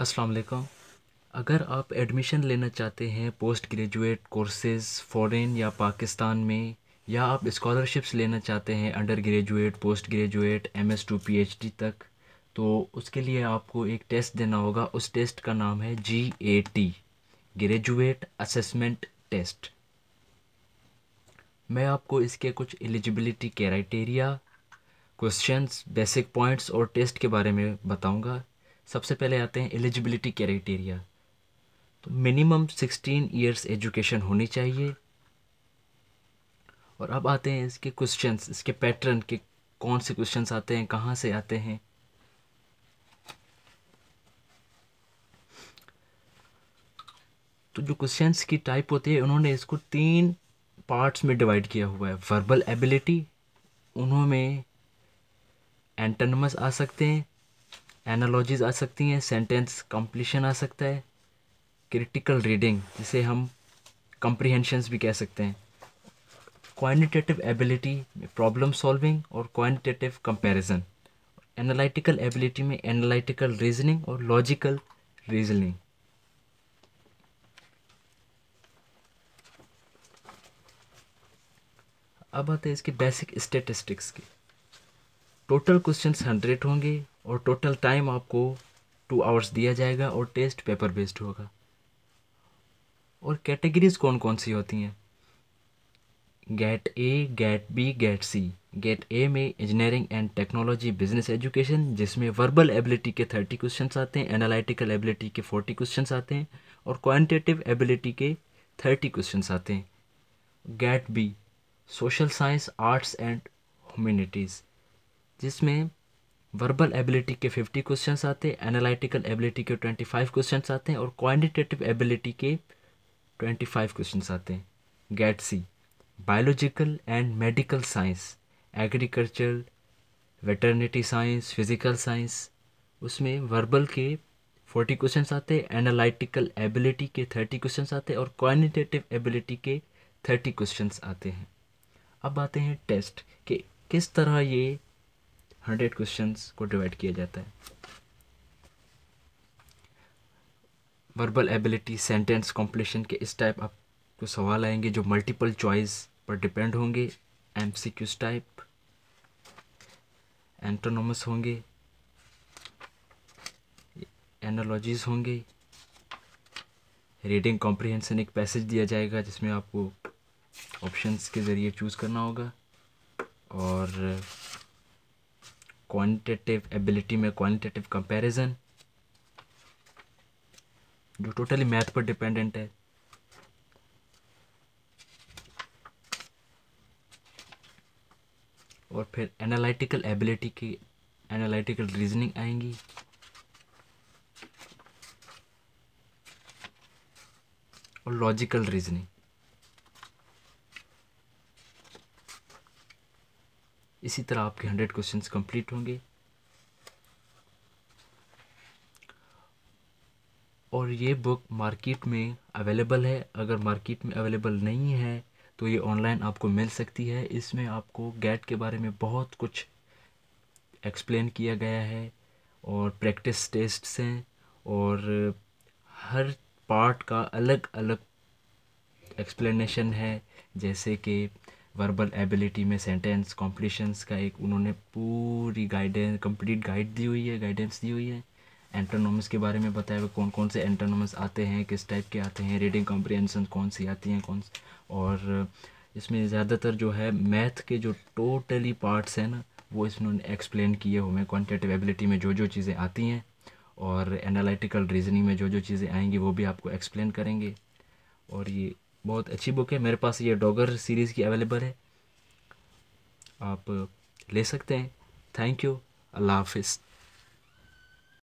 अस्सलाम वालेकुम अगर आप एडमिशन लेना चाहते हैं पोस्ट ग्रेजुएट कोर्सेज फॉरेन या पाकिस्तान में या आप स्कॉलरशिप्स लेना चाहते हैं undergraduate postgraduate M S to P H D तक तो उसके लिए आपको एक टेस्ट देना होगा उस टेस्ट का नाम है G A T graduate assessment test मैं आपको इसके कुछ eligibility criteria questions basic points और टेस्ट के बारे में बताऊंगा सबसे पहले आते हैं एलिजिबिलिटी क्राइटेरिया तो मिनिमम सिक्सटीन ईयर्स एजुकेशन होनी चाहिए और अब आते हैं इसके क्वेश्चन इसके पैटर्न के कौन से क्वेश्चन आते हैं कहाँ से आते हैं तो जो क्वेश्चन की टाइप होती है उन्होंने इसको तीन पार्ट्स में डिवाइड किया हुआ है वर्बल एबिलिटी उन्होंने एंटनमस आ सकते हैं एनालॉजीज आ सकती हैं सेंटेंस कंप्लीशन आ सकता है क्रिटिकल रीडिंग जिसे हम कंप्रीहेंशंस भी कह सकते हैं क्वानिटेटिव एबिलिटी में प्रॉब्लम सॉल्विंग और क्वानिटेटिव कंपैरिजन एनालिटिकल एबिलिटी में एनालिटिकल रीजनिंग और लॉजिकल रीजनिंग अब आते हैं इसके बेसिक स्टेटिस्टिक्स की टोटल क्वेश्चन हंड्रेड होंगे और टोटल टाइम आपको टू आवर्स दिया जाएगा और टेस्ट पेपर बेस्ड होगा और कैटेगरीज कौन कौन सी होती हैं GAT A GAT B GAT C GAT A में engineering and technology business education जिसमें वर्बल एबिलिटी के थर्टी क्वेश्चन आते हैं एनालिटिकल एबिलिटी के फोर्टी क्वेश्चन आते हैं और क्वान्टिटिव एबिलिटी के थर्टी क्वेश्चन आते हैं GAT B social science arts and humanities जिसमें वर्बल एबिलिटी के 50 क्वेश्चन आते हैं एनालिटिकल एबिलिटी के 25 क्वेश्चन आते हैं और क्वांटिटेटिव एबिलिटी के 25 क्वेश्चन आते हैं GAT C biological and medical science agriculture veterinary science physical science उसमें वर्बल के 40 क्वेश्चन आते हैं एनालिटिकल एबिलिटी के 30 क्वेश्चन आते हैं और क्वान्टिटेटिव एबिलिटी के 30 क्वेश्चन आते हैं अब आते हैं टेस्ट के किस तरह ये हंड्रेड क्वेश्चन को डिवाइड किया जाता है वर्बल एबिलिटी सेंटेंस कॉम्प्लेशन के इस टाइप आपको सवाल आएंगे जो मल्टीपल चॉइस पर डिपेंड होंगे M C Qs type antonyms होंगे एनोलॉजीज होंगे रीडिंग कॉम्प्रिहेंसन एक पैसेज दिया जाएगा जिसमें आपको ऑप्शंस के ज़रिए चूज़ करना होगा और क्वांटिटेटिव एबिलिटी में क्वालिटेटिव कंपैरिजन जो टोटली मैथ पर डिपेंडेंट है और फिर एनालिटिकल एबिलिटी की एनालिटिकल रीजनिंग आएंगी और लॉजिकल रीजनिंग इसी तरह आपके हंड्रेड क्वेश्चंस कंप्लीट होंगे और ये बुक मार्केट में अवेलेबल है अगर मार्केट में अवेलेबल नहीं है तो ये ऑनलाइन आपको मिल सकती है इसमें आपको गैट के बारे में बहुत कुछ एक्सप्लेन किया गया है और प्रैक्टिस टेस्ट्स हैं और हर पार्ट का अलग अलग एक्सप्लेनेशन है जैसे कि वर्बल एबिलिटी में सेंटेंस कॉम्पिटिशन्स का एक उन्होंने पूरी गाइडेंस कंप्लीट गाइड दी हुई है गाइडेंस दी हुई है एंटोनोमस के बारे में बताया हुआ कौन कौन से एंटोनोमस आते हैं किस टाइप के आते हैं रीडिंग कॉम्प्रिहेंसन कौन सी आती हैं कौन और इसमें ज़्यादातर जो है मैथ के जो टोटली पार्ट्स हैं ना वो इसमें उन्होंने एक्सप्लेन किए हुए हैं क्वान्टिटेटिव एबिलिटी में जो जो चीज़ें आती हैं और एनालिटिकल रीजनिंग में जो जो चीज़ें आएंगी वो भी आपको एक्सप्लेन करेंगे और ये बहुत अच्छी बुक है मेरे पास ये डॉगर सीरीज़ की अवेलेबल है आप ले सकते हैं थैंक यू अल्लाह हाफिज़